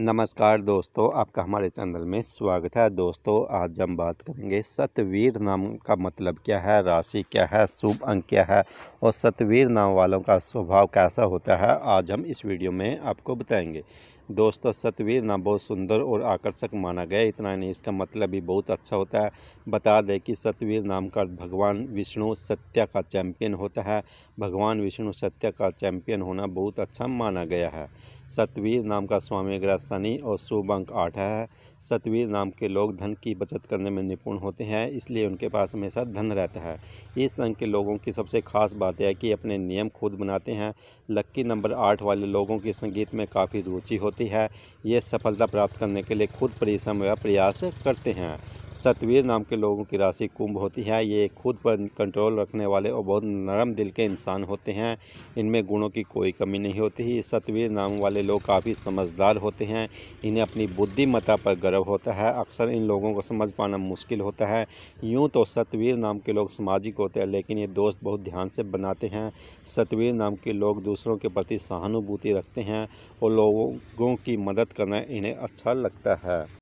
नमस्कार दोस्तों आपका हमारे चैनल में स्वागत है दोस्तों आज हम बात करेंगे सतवीर नाम का मतलब क्या है राशि क्या है शुभ अंक क्या है और सतवीर नाम वालों का स्वभाव कैसा होता है आज हम इस वीडियो में आपको बताएंगे दोस्तों सतवीर नाम बहुत सुंदर और आकर्षक माना गया इतना नहीं इसका मतलब भी बहुत अच्छा होता है बता दें कि सतवीर नाम का भगवान विष्णु सत्य का चैम्पियन होता है भगवान विष्णु सत्य का चैम्पियन होना बहुत अच्छा माना गया है सतवीर नाम का स्वामी ग्रह शनि और शुभ अंक आठ है सतवीर नाम के लोग धन की बचत करने में निपुण होते हैं इसलिए उनके पास हमेशा धन रहता है इस अंक के लोगों की सबसे खास बात है कि अपने नियम खुद बनाते हैं लक्की नंबर आठ वाले लोगों की संगीत में काफ़ी रुचि होती है ये सफलता प्राप्त करने के लिए खुद परिश्रम व प्रयास करते हैं सतवीर नाम के लोगों की राशि कुंभ होती है ये खुद पर कंट्रोल रखने वाले और बहुत नरम दिल के इंसान होते हैं इनमें गुणों की कोई कमी नहीं होती सतवीर नाम वाले वाले लोग काफ़ी समझदार होते हैं इन्हें अपनी बुद्धिमता पर गर्व होता है अक्सर इन लोगों को समझ पाना मुश्किल होता है यूं तो सतवीर नाम के लोग सामाजिक होते हैं लेकिन ये दोस्त बहुत ध्यान से बनाते हैं सतवीर नाम के लोग दूसरों के प्रति सहानुभूति रखते हैं और लोगों की मदद करना इन्हें अच्छा लगता है